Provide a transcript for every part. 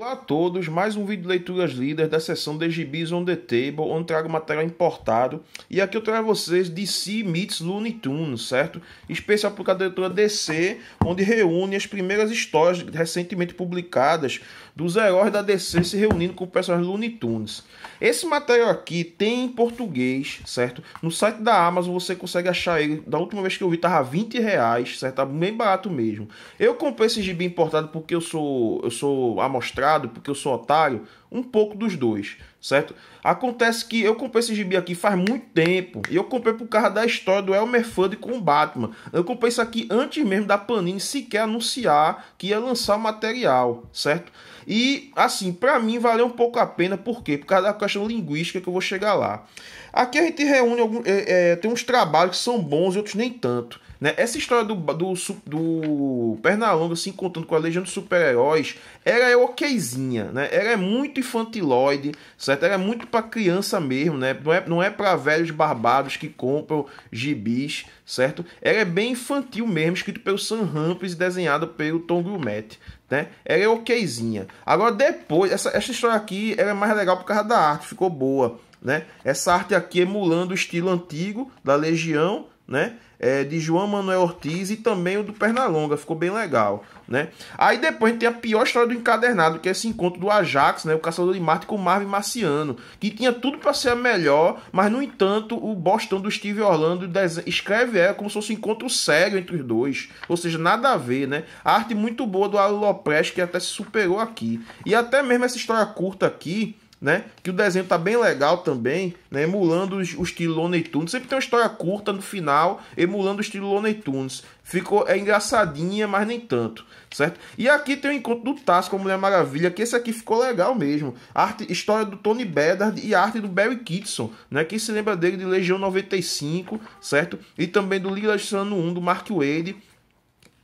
Olá a todos, mais um vídeo de leituras líder da seção de Gibis on the Table, onde trago material importado. E aqui eu trago a vocês DC Meets Looney Tunes, certo? Especial para a leitura DC, onde reúne as primeiras histórias recentemente publicadas dos heróis da DC se reunindo com personagens Looney Tunes. Esse material aqui tem em português, certo? No site da Amazon você consegue achar ele. Da última vez que eu vi, tava 20 reais, certo? Tá bem barato mesmo. Eu comprei esse gibi importado porque eu sou, eu sou amostrado porque eu sou otário, um pouco dos dois certo? Acontece que eu comprei esse gibi aqui faz muito tempo. E eu comprei por causa da história do Elmer Fudd com o Batman. Eu comprei isso aqui antes mesmo da Panini sequer anunciar que ia lançar o material, certo? E assim, para mim valeu um pouco a pena, por quê? Por causa da questão linguística que eu vou chegar lá. Aqui a gente reúne alguns é, é, tem uns trabalhos que são bons e outros nem tanto. Né? Essa história do, do, do Pernalonga se encontrando com a Legião dos Super-Heróis, ela é okzinha, né? ela é muito infantiloide, certo? certo? era é muito para criança mesmo, né? Não é, não é para velhos barbados que compram gibis, certo? Era é bem infantil mesmo, escrito pelo Sam Humphries e desenhado pelo Tom Grumetti, né? Ela é okzinha. Agora depois, essa, essa história aqui era é mais legal por causa da arte, ficou boa, né? Essa arte aqui emulando o estilo antigo da Legião, né? é, de João Manuel Ortiz e também o do Pernalonga, ficou bem legal, né? Aí depois tem a pior história do encadernado, que é esse encontro do Ajax, né? O Caçador de Marte com o Marvin Marciano, que tinha tudo para ser a melhor, mas no entanto o Boston do Steve Orlando escreve é como se fosse um encontro sério entre os dois, ou seja, nada a ver, né? A arte muito boa do Alo Lopres, que até se superou aqui. E até mesmo essa história curta aqui, né? Que o desenho tá bem legal também, né? Emulando os, o estilo Looney Tunes. Sempre tem uma história curta no final, emulando o estilo Looney Tunes. Ficou é engraçadinha, mas nem tanto, certo? E aqui tem o encontro do Taz com a Mulher Maravilha, que esse aqui ficou legal mesmo. Arte, história do Tony Bedard e arte do Barry Kitson, né? Quem se lembra dele de Legião 95, certo? E também do Liga da 1 do Mark Wade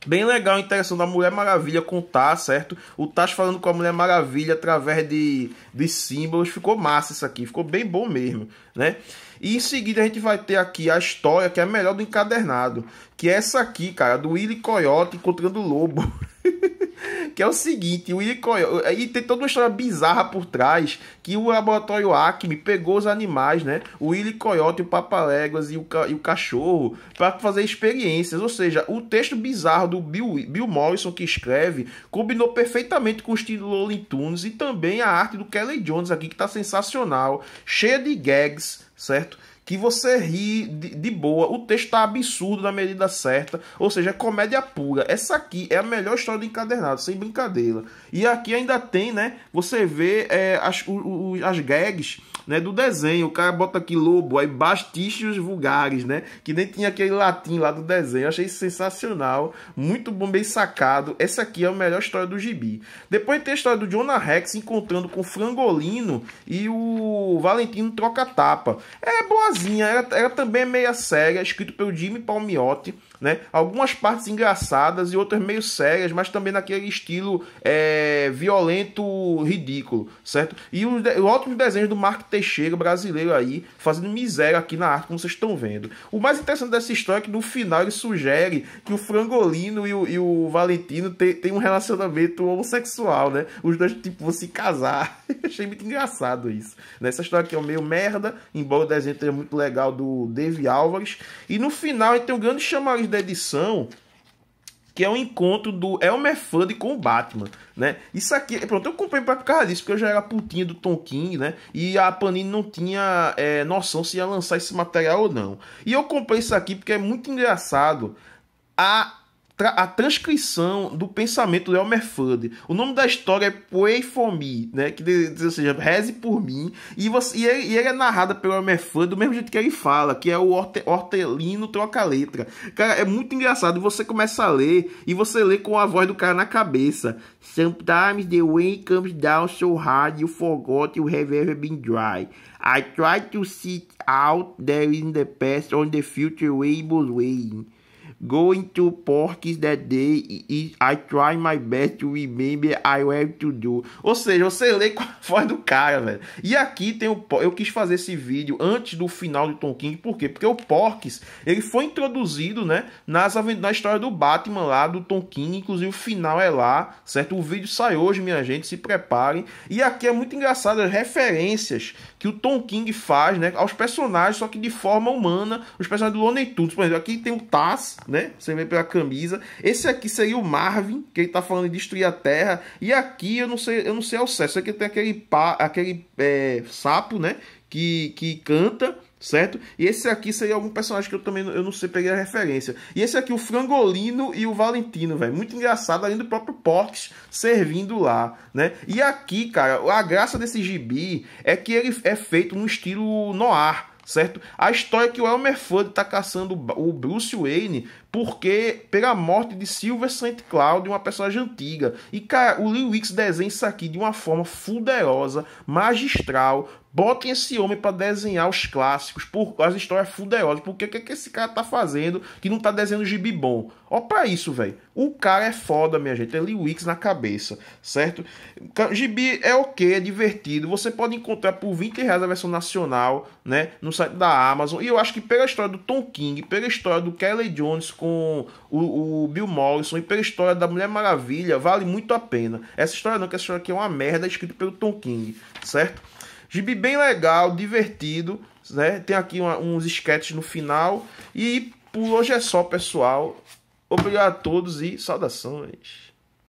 Bem legal a interação da Mulher Maravilha com tá, certo? O Taz tá falando com a Mulher Maravilha através de, de símbolos. Ficou massa isso aqui, ficou bem bom mesmo, né? E em seguida a gente vai ter aqui a história que é a melhor do encadernado. Que é essa aqui, cara, do Willy Coyote encontrando o Lobo. que é o seguinte, o Coyote, e tem toda uma história bizarra por trás, que o laboratório Acme pegou os animais, né? O Willy Coyote, o Papaléguas e o, e o cachorro, para fazer experiências, ou seja, o texto bizarro do Bill, Bill Morrison que escreve, combinou perfeitamente com o estilo Looney Tunes e também a arte do Kelly Jones aqui, que tá sensacional, cheia de gags, certo? que você ri de, de boa. O texto tá absurdo na medida certa. Ou seja, é comédia pura. Essa aqui é a melhor história do encadernado, sem brincadeira. E aqui ainda tem, né? Você vê é, as, o, o, as gags né, do desenho. O cara bota aqui lobo, aí bastichos vulgares, né? Que nem tinha aquele latim lá do desenho. Eu achei sensacional. Muito bom, bem sacado. Essa aqui é a melhor história do gibi. Depois tem a história do Jonah Rex encontrando com o Frangolino e o Valentino troca-tapa. É boazinha sériezinha. Era, era também é meia série, escrito pelo Jimmy Palmiotti né? Algumas partes engraçadas e outras meio sérias, mas também naquele estilo é, violento, ridículo, certo? E os de ótimos desenhos do Mark Teixeira, brasileiro aí, fazendo miséria aqui na arte, como vocês estão vendo. O mais interessante dessa história é que no final ele sugere que o Frangolino e o, e o Valentino têm um relacionamento homossexual, né? Os dois, tipo, vão se casar. Achei muito engraçado isso. Nessa né? história aqui é meio merda, embora o desenho tenha muito legal do Dave Álvares. E no final ele tem um grande chamariz da edição que é o encontro do Elmer Fudd com o Batman, né? Isso aqui, é, pronto, eu comprei pra por causa disso, porque eu já era putinha do Tom King, né? E a Panini não tinha é, noção se ia lançar esse material ou não. E eu comprei isso aqui porque é muito engraçado a tra a transcrição do pensamento do Elmer Fudd. O nome da história é Pray for Me, né? Que, ou seja, reze por mim. E, você, e, ele, e ele é narrada pelo Elmer Fudd do mesmo jeito que ele fala, que é o Orte Hortelino troca-letra. Cara, é muito engraçado. Você começa a ler e você lê com a voz do cara na cabeça. Sometimes the way comes down so hard you forgot you have ever been dry. I try to sit out there in the past on the future rainbow's waiting going to parties that day e I try my best to remember I have to do. Ou seja, você lê com a voz do cara, velho. E aqui tem o eu quis fazer esse vídeo antes do final de Tom King, por quê? Porque o Porks, ele foi introduzido, né, nas na história do Batman lá do Tom King, inclusive o final é lá, certo? O vídeo sai hoje, minha gente, se preparem. E aqui é muito engraçado as referências que o Tom King faz, né, aos personagens, só que de forma humana, os personagens do Looney Tunes, por exemplo, aqui tem o Taz, né? Você vê pela camisa. Esse aqui seria o Marvin, que ele tá falando de destruir a Terra. E aqui eu não sei, eu não sei ao certo. Isso aqui tem aquele, pa, aquele é, sapo, né? Que, que canta, certo? E esse aqui seria algum personagem que eu também eu não sei peguei a referência. E esse aqui, o Frangolino e o Valentino, velho. Muito engraçado, além do próprio Porks servindo lá, né? E aqui, cara, a graça desse gibi é que ele é feito no estilo noir certo? A história é que o Elmer Fudd está caçando o Bruce Wayne porque pela morte de Silver Saint Cloud, uma personagem antiga. E cara, o Lee Wicks desenha isso aqui de uma forma fuderosa, magistral. Botem esse homem para desenhar os clássicos, por as histórias fuderosas. Porque o que, que esse cara tá fazendo que não tá desenhando gibi bom? Ó pra isso, velho. O cara é foda, minha gente. É Lee Wicks na cabeça, certo? Gibi é ok, é divertido. Você pode encontrar por 20 reais a versão nacional, né? No site da Amazon. E eu acho que pela história do Tom King, pela história do Kelly Jones com com o, o Bill Morrison e pela história da Mulher Maravilha, vale muito a pena. Essa história não, que essa história aqui é uma merda, escrita pelo Tom King, certo? Gibi bem legal, divertido, né? Tem aqui uma, uns sketches no final. E por hoje é só, pessoal. Obrigado a todos e saudações.